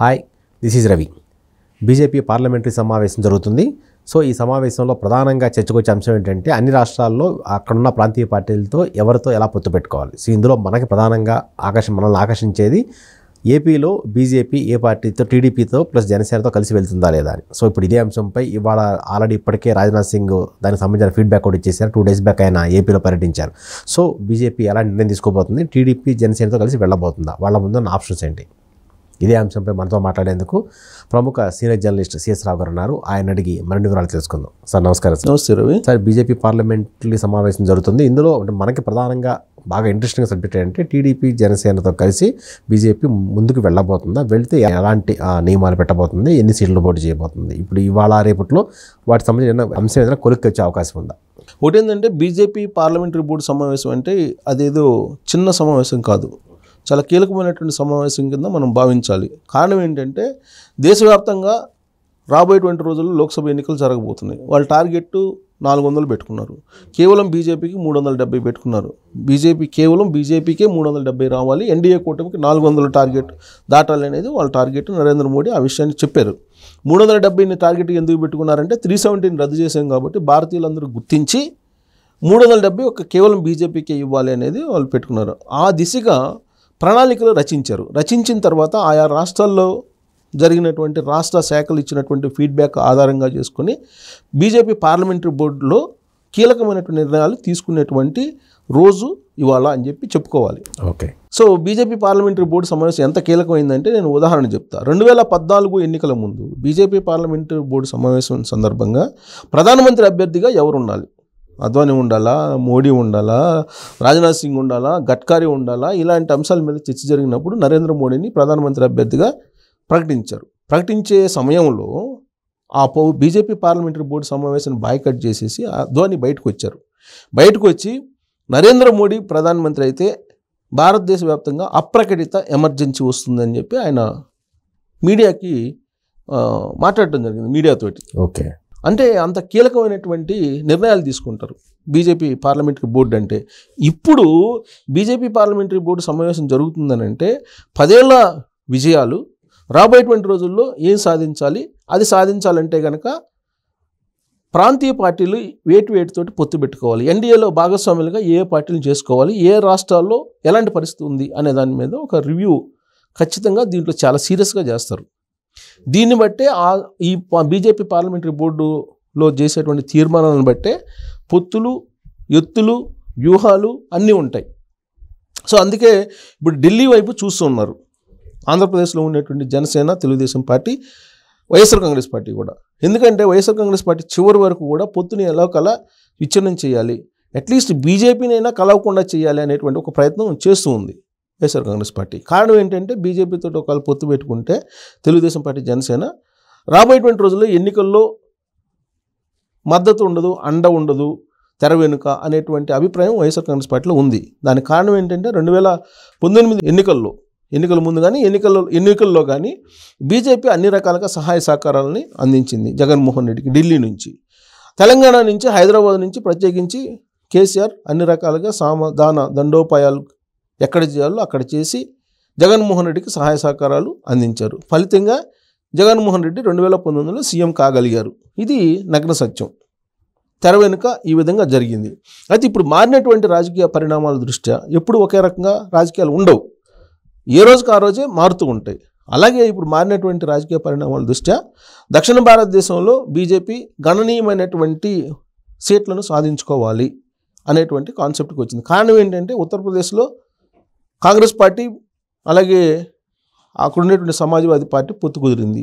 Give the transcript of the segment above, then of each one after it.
hi this is Ravi BJP parliamentary సమావేశం జరుగుతుంది so ఈ సమావేశంలో ప్రధానంగా చర్చకొచ్చే అంశం ఏంటంటే అన్ని రాష్ట్రాల్లో అక్కడున్న ప్రాంతీయ పార్టీలతో ఎవరితో ఎలా పొత్తు పెట్టుకోవాలి సో ఇందులో మనకి ప్రధానంగా ఆకర్ష మనల్ని ఆకర్షించేది ఏపీలో బీజేపీ ఏ పార్టీతో టీడీపీతో ప్లస్ జనసేనతో కలిసి వెళ్తుందా లేదా అని సో ఇప్పుడు ఇదే అంశంపై ఇవాళ ఆల్రెడీ ఇప్పటికే రాజ్నాథ్ సింగ్ దానికి సంబంధించిన ఫీడ్బ్యాక్ కూడా ఇచ్చేసారు టూ డేస్ బ్యాక్ ఆయన ఏపీలో పర్యటించారు సో బీజేపీ ఎలా నిర్ణయం తీసుకోబోతుంది టీడీపీ జనసేనతో కలిసి వెళ్ళబోతుందా వాళ్ళ ముందున్న ఆప్షన్స్ ఏంటి ఇదే అంశంపై మనతో మాట్లాడేందుకు ప్రముఖ సీనియర్ జర్నలిస్ట్ సిఎస్ రావు గారు ఉన్నారు ఆయన అడిగి మరిన్ని వివరాలు తెలుసుకుందాం సార్ నమస్కారం సార్ నమస్తే రవి సార్ బీజేపీ పార్లమెంటరీ సమావేశం జరుగుతుంది ఇందులో అంటే మనకి ప్రధానంగా బాగా ఇంట్రెస్టింగ్ సబ్జెక్ట్ ఏంటంటే టీడీపీ జనసేనతో కలిసి బీజేపీ ముందుకు వెళ్ళబోతుందా వెళ్తే ఎలాంటి నియమాలు పెట్టబోతుంది ఎన్ని సీట్లు పోటీ చేయబోతుంది ఇప్పుడు ఇవాళ రేపట్లో వాటి సంబంధించిన అంశం ఏదైనా వచ్చే అవకాశం ఉందా ఒకటి ఏంటంటే బీజేపీ పార్లమెంటరీ బోర్డు సమావేశం అంటే అదేదో చిన్న సమావేశం కాదు చాలా కీలకమైనటువంటి సమావేశం కింద మనం భావించాలి కారణం ఏంటంటే దేశవ్యాప్తంగా రాబోయేటువంటి రోజుల్లో లోక్సభ ఎన్నికలు జరగబోతున్నాయి వాళ్ళ టార్గెట్ నాలుగు వందలు పెట్టుకున్నారు కేవలం బీజేపీకి మూడు వందల డెబ్బై పెట్టుకున్నారు బీజేపీ కేవలం బీజేపీకే మూడు వందల డెబ్బై రావాలి ఎన్డీఏ కూటమికి నాలుగు వందల టార్గెట్ దాటాలి అనేది వాళ్ళ టార్గెట్ నరేంద్ర మోడీ ఆ విషయాన్ని చెప్పారు మూడు వందల డెబ్బైని టార్గెట్ ఎందుకు పెట్టుకున్నారంటే త్రీ సెవెంటీని రద్దు చేశాం కాబట్టి భారతీయులందరూ గుర్తించి మూడు వందల డెబ్బై ఒక కేవలం బీజేపీకే ఇవ్వాలి అనేది వాళ్ళు పెట్టుకున్నారు ఆ దిశగా ప్రణాళికలు రచించారు రచించిన తర్వాత ఆయా రాష్ట్రాల్లో జరిగినటువంటి రాష్ట్ర శాఖలు ఇచ్చినటువంటి ఫీడ్బ్యాక్ ఆధారంగా చేసుకుని బీజేపీ పార్లమెంటరీ బోర్డులో కీలకమైనటువంటి నిర్ణయాలు తీసుకునేటువంటి రోజు ఇవాళ అని చెప్పి చెప్పుకోవాలి okay so BJP parliamentary board సమావేశం ఎంత కీలకమైందంటే నేను ఉదాహరణ చెప్తాను రెండు వేల పద్నాలుగు ఎన్నికల ముందు బీజేపీ పార్లమెంటరీ బోర్డు సమావేశం సందర్భంగా ప్రధానమంత్రి అభ్యర్థిగా ఎవరు ఉండాలి అద్వానీ ఉండాలా మోడీ ఉండాలా రాజ్నాథ్ సింగ్ ఉండాలా గడ్కరీ ఉండాలా ఇలాంటి అంశాల మీద చర్చ జరిగినప్పుడు నరేంద్ర మోడీని ప్రధానమంత్రి అభ్యర్థిగా ప్రకటించారు ప్రకటించే సమయంలో ఆ పో బీజేపీ పార్లమెంటరీ బోర్డు సమావేశాన్ని బాయ్కట్ చేసేసి అద్వానీ బయటకు వచ్చారు బయటకు వచ్చి నరేంద్ర మోడీ ప్రధానమంత్రి అయితే భారతదేశ వ్యాప్తంగా అప్రకటిత ఎమర్జెన్సీ వస్తుందని చెప్పి ఆయన మీడియాకి మాట్లాడటం జరిగింది మీడియాతోటి ఓకే అంటే అంత కీలకమైనటువంటి నిర్ణయాలు తీసుకుంటారు బీజేపీ పార్లమెంటరీ బోర్డు అంటే ఇప్పుడు బీజేపీ పార్లమెంటరీ బోర్డు సమావేశం జరుగుతుందని అంటే పదేళ్ల విజయాలు రాబోయేటువంటి రోజుల్లో ఏం సాధించాలి అది సాధించాలంటే కనుక ప్రాంతీయ పార్టీలు వేటి వేటితోటి పొత్తు పెట్టుకోవాలి ఎన్డీఏలో భాగస్వాములుగా ఏ పార్టీలు చేసుకోవాలి ఏ రాష్ట్రాల్లో ఎలాంటి పరిస్థితి ఉంది అనే దాని మీద ఒక రివ్యూ ఖచ్చితంగా దీంట్లో చాలా సీరియస్గా చేస్తారు దీన్ని బట్టే ఆ ఈ బీజేపీ పార్లమెంటరీ బోర్డులో చేసేటువంటి తీర్మానాలను బట్టే పొత్తులు ఎత్తులు వ్యూహాలు అన్నీ ఉంటాయి సో అందుకే ఇప్పుడు ఢిల్లీ వైపు చూస్తున్నారు ఆంధ్రప్రదేశ్లో ఉన్నటువంటి Janasena Telugu Desam party YSR Congress party కూడా ఎందుకంటే వైఎస్ఆర్ కాంగ్రెస్ పార్టీ చివరి వరకు కూడా పొత్తుని ఎలా కల విచ్ఛిన్నం చేయాలి అట్లీస్ట్ బీజేపీనైనా కలవకుండా చేయాలి అనేటువంటి ఒక ప్రయత్నం చేస్తూ ఉంది వైఎస్ఆర్ కాంగ్రెస్ పార్టీ కారణం ఏంటంటే బీజేపీతో ఒకవేళ పొత్తు పెట్టుకుంటే తెలుగుదేశం పార్టీ జనసేన రాబోయేటువంటి రోజుల్లో ఎన్నికల్లో మద్దతు ఉండదు అండ ఉండదు తెర వెనుక అనేటువంటి అభిప్రాయం వైఎస్ఆర్ కాంగ్రెస్ పార్టీలో ఉంది దానికి కారణం ఏంటంటే రెండు వేల పంతొమ్మిది ఎన్నికల్లో ఎన్నికల ముందు కానీ ఎన్నికల్లో ఎన్నికల్లో కానీ బీజేపీ అన్ని రకాలుగా సహాయ సహకారాలని అందించింది జగన్మోహన్ రెడ్డికి ఢిల్లీ నుంచి తెలంగాణ నుంచి హైదరాబాద్ నుంచి ప్రత్యేకించి కేసీఆర్ అన్ని రకాలుగా సామ దాన దండోపాయాలు ఎక్కడ చేయాలో అక్కడ చేసి జగన్మోహన్ రెడ్డికి సహాయ సహకారాలు అందించారు ఫలితంగా జగన్మోహన్ రెడ్డి రెండు వేల పంతొమ్మిదిలో సీఎం కాగలిగారు ఇది నగ్న సత్యం తెర వెనుక ఈ విధంగా జరిగింది అయితే ఇప్పుడు మారినటువంటి రాజకీయ పరిణామాల దృష్ట్యా ఎప్పుడు ఒకే రకంగా రాజకీయాలు ఉండవు ఏ రోజుకి ఆ రోజే మారుతూ ఉంటాయి అలాగే ఇప్పుడు మారినటువంటి రాజకీయ పరిణామాల దృష్ట్యా దక్షిణ భారతదేశంలో బీజేపీ గణనీయమైనటువంటి సీట్లను సాధించుకోవాలి అనేటువంటి కాన్సెప్ట్కి వచ్చింది కారణం ఏంటంటే ఉత్తరప్రదేశ్లో కాంగ్రెస్ పార్టీ అలాగే అక్కడ ఉండేటువంటి సమాజ్వాదీ పార్టీ పొత్తు కుదిరింది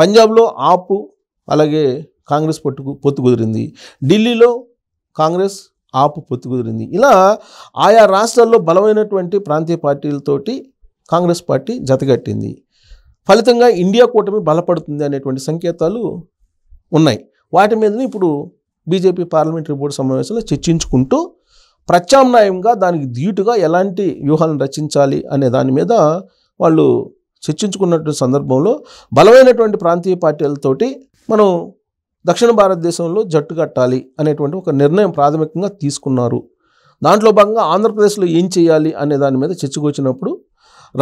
పంజాబ్లో ఆపు అలాగే కాంగ్రెస్ పొట్టు పొత్తు కుదిరింది ఢిల్లీలో కాంగ్రెస్ ఆపు పొత్తు కుదిరింది ఇలా ఆయా రాష్ట్రాల్లో బలమైనటువంటి ప్రాంతీయ పార్టీలతోటి కాంగ్రెస్ పార్టీ జతగట్టింది ఫలితంగా ఇండియా కూటమి బలపడుతుంది అనేటువంటి సంకేతాలు ఉన్నాయి వాటి మీదనే ఇప్పుడు బీజేపీ పార్లమెంటరీ బోర్డు సమావేశంలో చర్చించుకుంటూ ప్రత్యామ్నాయంగా దానికి ధీటుగా ఎలాంటి వ్యూహాలను రచించాలి అనే దాని మీద వాళ్ళు చర్చించుకున్నటువంటి సందర్భంలో బలమైనటువంటి ప్రాంతీయ పార్టీలతోటి మనం దక్షిణ భారతదేశంలో జట్టు కట్టాలి అనేటువంటి ఒక నిర్ణయం ప్రాథమికంగా తీసుకున్నారు దాంట్లో భాగంగా ఆంధ్రప్రదేశ్లో ఏం చేయాలి అనే దాని మీద చర్చకు వచ్చినప్పుడు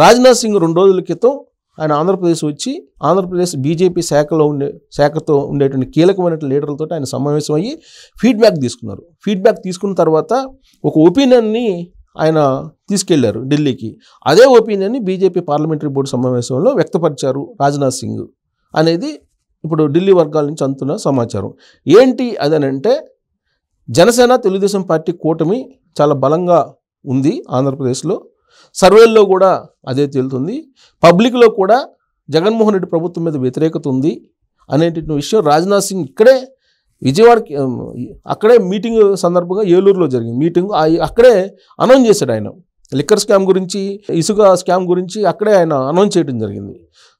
రాజ్నాథ్ సింగ్ రెండు రోజుల క్రితం ఆయన ఆంధ్రప్రదేశ్ వచ్చి ఆంధ్రప్రదేశ్ బీజేపీ శాఖలో ఉండే శాఖతో ఉండేటువంటి కీలకమైనటువంటి లీడర్లతో ఆయన సమావేశం అయ్యి ఫీడ్బ్యాక్ తీసుకున్నారు ఫీడ్బ్యాక్ తీసుకున్న తర్వాత ఒక ఒపీనియన్ని ఆయన తీసుకెళ్లారు ఢిల్లీకి అదే ఒపీనియన్ని బీజేపీ పార్లమెంటరీ బోర్డు సమావేశంలో వ్యక్తపరిచారు రాజ్నాథ్ సింగ్ అనేది ఇప్పుడు ఢిల్లీ వర్గాల నుంచి అందుతున్న సమాచారం ఏంటి అదనంటే జనసేన తెలుగుదేశం పార్టీ కూటమి చాలా బలంగా ఉంది ఆంధ్రప్రదేశ్లో సర్వేల్లో కూడా అదే తేలుతుంది పబ్లిక్లో కూడా జగన్మోహన్ రెడ్డి ప్రభుత్వం మీద వ్యతిరేకత ఉంది అనేటువంటి విషయం రాజ్నాథ్ సింగ్ ఇక్కడే విజయవాడ అక్కడే మీటింగ్ సందర్భంగా ఏలూరులో జరిగింది మీటింగ్ అక్కడే అనౌన్స్ చేశాడు ఆయన లిక్కర్ స్కామ్ గురించి ఇసుక స్కామ్ గురించి అక్కడే ఆయన అనౌన్స్ చేయడం జరిగింది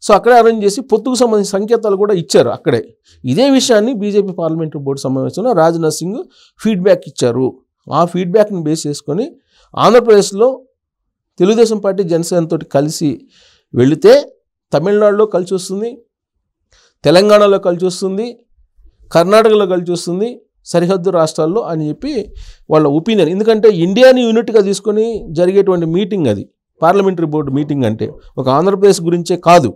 సో అక్కడే అరేంజ్ చేసి పొత్తుకు సంబంధించిన సంకేతాలు కూడా ఇచ్చారు అక్కడే ఇదే విషయాన్ని బీజేపీ పార్లమెంటరీ బోర్డు సమావేశంలో రాజ్నాథ్ సింగ్ ఫీడ్బ్యాక్ ఇచ్చారు ఆ ఫీడ్బ్యాక్ని బేస్ చేసుకొని ఆంధ్రప్రదేశ్లో తెలుగుదేశం పార్టీ జనసేనతో కలిసి వెళితే తమిళనాడులో కలిసి వస్తుంది తెలంగాణలో కలిసి వస్తుంది కర్ణాటకలో కలిసి వస్తుంది సరిహద్దు రాష్ట్రాల్లో అని చెప్పి వాళ్ళ ఒపీనియన్ ఎందుకంటే ఇండియాని యూనిట్గా తీసుకొని జరిగేటువంటి మీటింగ్ అది పార్లమెంటరీ బోర్డు మీటింగ్ అంటే ఒక ఆంధ్రప్రదేశ్ గురించే కాదు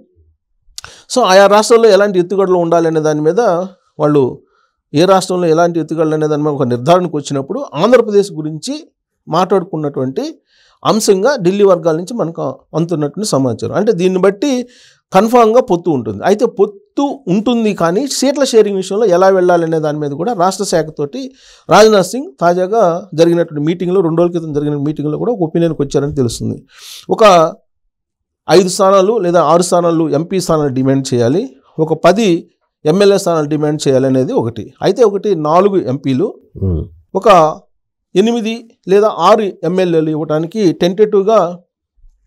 సో ఆయా రాష్ట్రాల్లో ఎలాంటి ఎత్తుగడలు ఉండాలనే దాని మీద వాళ్ళు ఏ రాష్ట్రంలో ఎలాంటి ఎత్తుగడలు అనే దాని మీద ఒక నిర్ధారణకు వచ్చినప్పుడు ఆంధ్రప్రదేశ్ గురించి మాట్లాడుకున్నటువంటి అంశంగా ఢిల్లీ వర్గాల నుంచి మనకు అందుతున్నటువంటి సమాచారం అంటే దీన్ని బట్టి కన్ఫామ్గా పొత్తు ఉంటుంది అయితే పొత్తు ఉంటుంది కానీ సీట్ల షేరింగ్ విషయంలో ఎలా వెళ్ళాలనే దాని మీద కూడా రాష్ట్ర శాఖతోటి రాజ్నాథ్ సింగ్ తాజాగా జరిగినటువంటి మీటింగ్లో రెండు రోజుల క్రితం జరిగిన మీటింగ్లో కూడా ఒక ఒపీనియన్కి వచ్చారని తెలుస్తుంది ఒక ఐదు స్థానాలు లేదా ఆరు స్థానాలు ఎంపీ స్థానాలు డిమాండ్ చేయాలి ఒక పది ఎమ్మెల్యే స్థానాలు డిమాండ్ చేయాలనేది ఒకటి అయితే ఒకటి నాలుగు ఎంపీలు ఒక ఎనిమిది లేదా ఆరు ఎమ్మెల్యేలు ఇవ్వడానికి టెంటేటివ్గా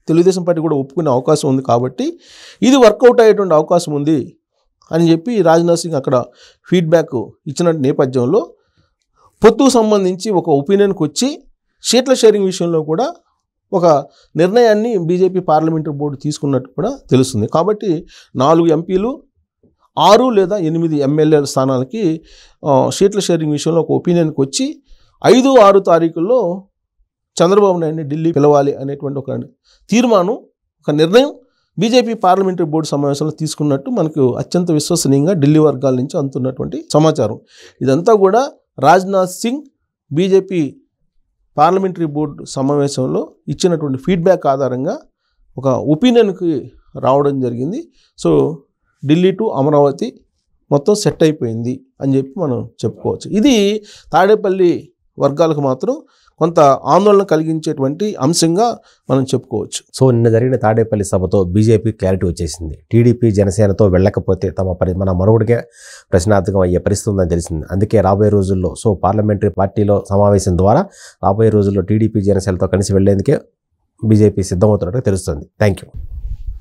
తెలుగుదేశం పార్టీ కూడా ఒప్పుకునే అవకాశం ఉంది కాబట్టి ఇది వర్కౌట్ అయ్యేటువంటి అవకాశం ఉంది అని చెప్పి రాజ్నాథ్ సింగ్ అక్కడ ఫీడ్బ్యాక్ ఇచ్చిన నేపథ్యంలో పొత్తుకు సంబంధించి ఒక ఒపీనియన్కి వచ్చి సీట్ల షేరింగ్ విషయంలో కూడా ఒక నిర్ణయాన్ని బీజేపీ పార్లమెంటరీ బోర్డు తీసుకున్నట్టు కూడా తెలుస్తుంది కాబట్టి నాలుగు ఎంపీలు ఆరు లేదా ఎనిమిది ఎమ్మెల్యేల స్థానాలకి సీట్ల షేరింగ్ విషయంలో ఒక ఒపీనియన్కి వచ్చి ఐదు ఆరు తారీఖుల్లో చంద్రబాబు నాయుడిని ఢిల్లీ పిలవాలి అనేటువంటి ఒక తీర్మానం ఒక నిర్ణయం బీజేపీ పార్లమెంటరీ బోర్డు సమావేశంలో తీసుకున్నట్టు మనకు అత్యంత విశ్వసనీయంగా ఢిల్లీ వర్గాల నుంచి అందుతున్నటువంటి సమాచారం ఇదంతా కూడా Rajnath Singh BJP parliamentary board సమావేశంలో ఇచ్చినటువంటి ఫీడ్బ్యాక్ ఆధారంగా ఒక ఒపీనియన్కి రావడం జరిగింది సో ఢిల్లీ టు అమరావతి మొత్తం సెట్ అయిపోయింది అని చెప్పి మనం చెప్పుకోవచ్చు ఇది తాడేపల్లి వర్గాలకు మాత్రం కొంత ఆందోళన కలిగించేటువంటి అంశంగా మనం చెప్పుకోవచ్చు సో నిన్న జరిగిన తాడేపల్లి సభతో బీజేపీ క్లారిటీ వచ్చేసింది టీడీపీ జనసేనతో వెళ్ళకపోతే తమ పరి మన మనుగుడికే ప్రశ్నార్థకం అయ్యే పరిస్థితి ఉందని తెలిసింది అందుకే రాబోయే రోజుల్లో సో పార్లమెంటరీ పార్టీలో సమావేశం ద్వారా రాబోయే రోజుల్లో టీడీపీ జనసేనతో కలిసి వెళ్లేందుకే బీజేపీ సిద్ధమవుతున్నట్టు తెలుస్తుంది థ్యాంక్ యూ